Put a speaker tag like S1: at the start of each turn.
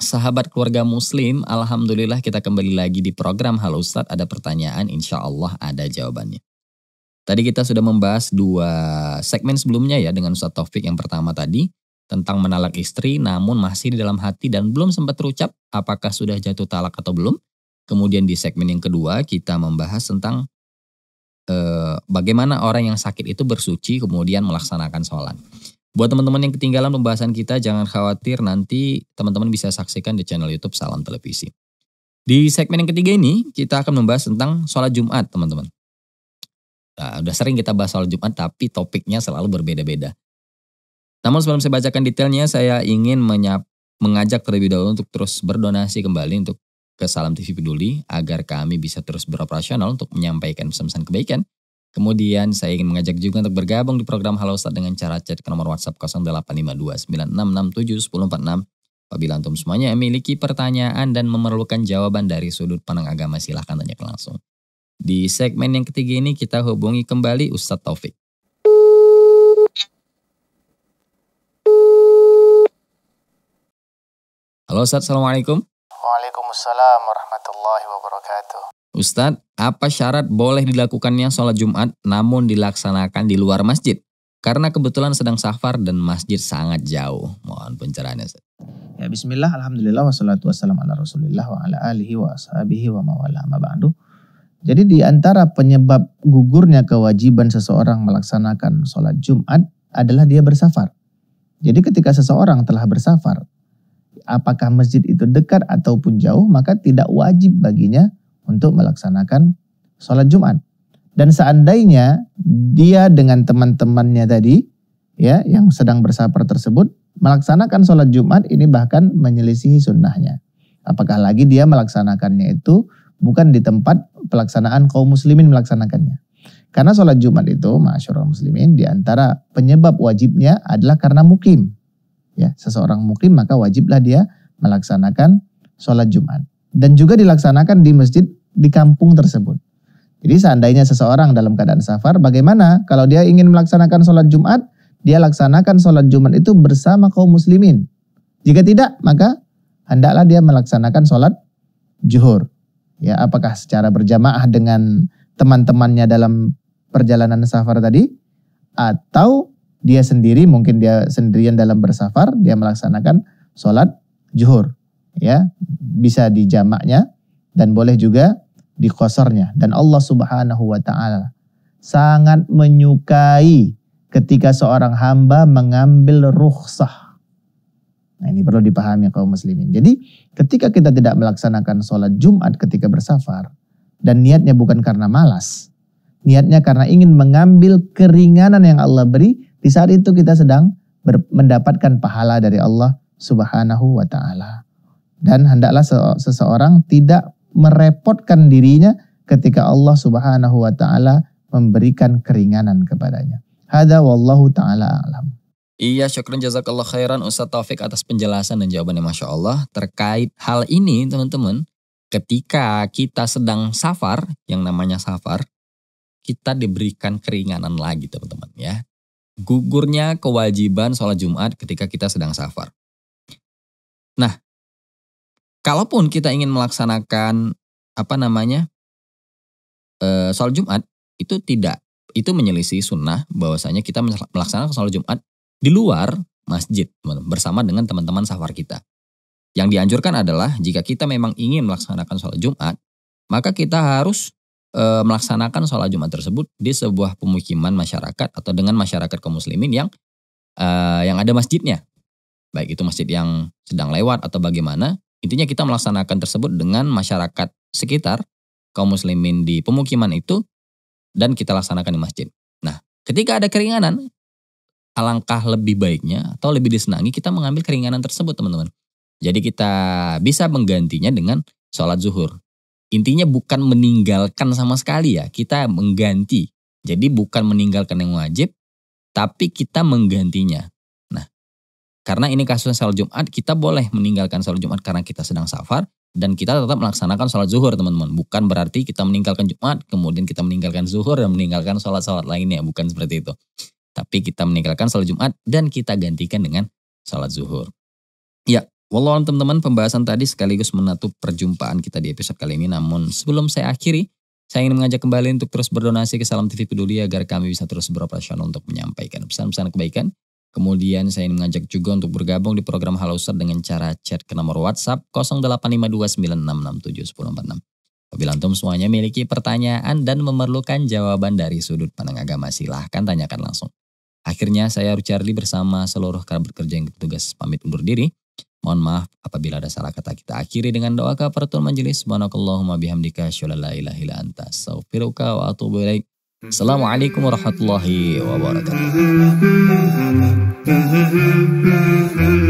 S1: Sahabat keluarga muslim, Alhamdulillah kita kembali lagi di program Halo Ustadz. Ada pertanyaan, insya Allah ada jawabannya. Tadi kita sudah membahas dua segmen sebelumnya ya dengan Ustadz Taufik yang pertama tadi tentang menalak istri namun masih di dalam hati dan belum sempat terucap apakah sudah jatuh talak atau belum. Kemudian di segmen yang kedua kita membahas tentang eh, bagaimana orang yang sakit itu bersuci kemudian melaksanakan sholat. Buat teman-teman yang ketinggalan pembahasan kita, jangan khawatir nanti teman-teman bisa saksikan di channel YouTube Salam Televisi. Di segmen yang ketiga ini, kita akan membahas tentang sholat Jumat, teman-teman. Nah, udah sering kita bahas sholat Jumat, tapi topiknya selalu berbeda-beda. Namun sebelum saya bacakan detailnya, saya ingin mengajak terlebih dahulu untuk terus berdonasi kembali untuk ke Salam TV Peduli agar kami bisa terus beroperasional untuk menyampaikan pesan-pesan kebaikan. Kemudian saya ingin mengajak juga untuk bergabung di program Halo Ustadz dengan cara chat ke nomor WhatsApp 085296671046. Apabila antum semuanya memiliki pertanyaan dan memerlukan jawaban dari sudut pandang agama silahkan tanya langsung. Di segmen yang ketiga ini kita hubungi kembali Ustadz Taufik. Halo Ustadz, Assalamualaikum.
S2: Waalaikumsalam warahmatullahi wabarakatuh.
S1: Ustadz, apa syarat boleh dilakukannya sholat Jumat namun dilaksanakan di luar masjid? Karena kebetulan sedang safar dan masjid sangat jauh. Mohon pencerahannya.
S2: Ya, bismillah, alhamdulillah, wassalatu wassalamu ala rasulillah wa ala alihi wa ashabihi wa mawala ma ba'du. Jadi di antara penyebab gugurnya kewajiban seseorang melaksanakan sholat Jumat adalah dia bersafar. Jadi ketika seseorang telah bersafar, apakah masjid itu dekat ataupun jauh, maka tidak wajib baginya untuk melaksanakan sholat Jumat. Dan seandainya dia dengan teman-temannya tadi, ya, yang sedang bersabar tersebut melaksanakan sholat Jumat ini bahkan menyelisihi sunnahnya. Apakah lagi dia melaksanakannya itu bukan di tempat pelaksanaan kaum muslimin melaksanakannya. Karena sholat Jumat itu, masyarakat muslimin, di antara penyebab wajibnya adalah karena mukim ya seseorang mukim maka wajiblah dia melaksanakan sholat Jumat dan juga dilaksanakan di masjid di kampung tersebut. Jadi seandainya seseorang dalam keadaan safar, bagaimana kalau dia ingin melaksanakan sholat Jumat, dia laksanakan sholat Jumat itu bersama kaum muslimin. Jika tidak, maka hendaklah dia melaksanakan sholat juhur. Ya, apakah secara berjamaah dengan teman-temannya dalam perjalanan safar tadi, atau dia sendiri mungkin dia sendirian dalam bersafar dia melaksanakan sholat juhur ya bisa di jamaknya dan boleh juga di kosornya dan Allah Subhanahu wa taala sangat menyukai ketika seorang hamba mengambil rukhsah. Nah, ini perlu dipahami ya, kaum muslimin. Jadi, ketika kita tidak melaksanakan sholat Jumat ketika bersafar dan niatnya bukan karena malas, niatnya karena ingin mengambil keringanan yang Allah beri, di saat itu kita sedang mendapatkan pahala dari Allah Subhanahu wa taala. Dan hendaklah seseorang tidak merepotkan dirinya ketika Allah Subhanahu wa taala memberikan keringanan kepadanya. Hada wallahu taala alam.
S1: Iya, syukran jazakallah khairan Ustaz Taufik atas penjelasan dan jawabannya Masya Allah. Terkait hal ini teman-teman, ketika kita sedang safar, yang namanya safar, kita diberikan keringanan lagi teman-teman ya gugurnya kewajiban sholat Jumat ketika kita sedang safar. Nah, kalaupun kita ingin melaksanakan apa namanya eh, sholat Jumat itu tidak itu menyelisih sunnah bahwasanya kita melaksanakan sholat Jumat di luar masjid bersama dengan teman-teman safar kita. Yang dianjurkan adalah jika kita memang ingin melaksanakan sholat Jumat, maka kita harus e, melaksanakan sholat Jumat tersebut di sebuah pemukiman masyarakat atau dengan masyarakat kaum muslimin yang e, yang ada masjidnya. Baik itu masjid yang sedang lewat atau bagaimana, intinya kita melaksanakan tersebut dengan masyarakat sekitar kaum muslimin di pemukiman itu dan kita laksanakan di masjid. Nah, ketika ada keringanan, alangkah lebih baiknya atau lebih disenangi kita mengambil keringanan tersebut, teman-teman. Jadi kita bisa menggantinya dengan sholat zuhur. Intinya bukan meninggalkan sama sekali ya, kita mengganti. Jadi bukan meninggalkan yang wajib, tapi kita menggantinya. Nah, karena ini kasusnya salat Jumat, kita boleh meninggalkan salat Jumat karena kita sedang safar, dan kita tetap melaksanakan sholat zuhur teman-teman. Bukan berarti kita meninggalkan Jumat, kemudian kita meninggalkan zuhur dan meninggalkan sholat-sholat lainnya. Bukan seperti itu. Tapi kita meninggalkan sholat Jumat dan kita gantikan dengan sholat zuhur. Ya, Walau teman-teman pembahasan tadi sekaligus menutup perjumpaan kita di episode kali ini. Namun sebelum saya akhiri, saya ingin mengajak kembali untuk terus berdonasi ke Salam TV Peduli agar kami bisa terus beroperasional untuk menyampaikan pesan-pesan kebaikan. Kemudian saya ingin mengajak juga untuk bergabung di program Halo Ustaz dengan cara chat ke nomor WhatsApp 085296671046. Apabila antum semuanya memiliki pertanyaan dan memerlukan jawaban dari sudut pandang agama, silahkan tanyakan langsung. Akhirnya saya Ruchardi bersama seluruh kerabat kerja yang bertugas pamit undur diri. Mohon maaf apabila ada salah kata kita akhiri dengan doa kafaratul majelis. Subhanakallahumma bihamdika syala la ilaha illa anta astaghfiruka wa atubu ilaik. Assalamualaikum warahmatullahi wabarakatuh.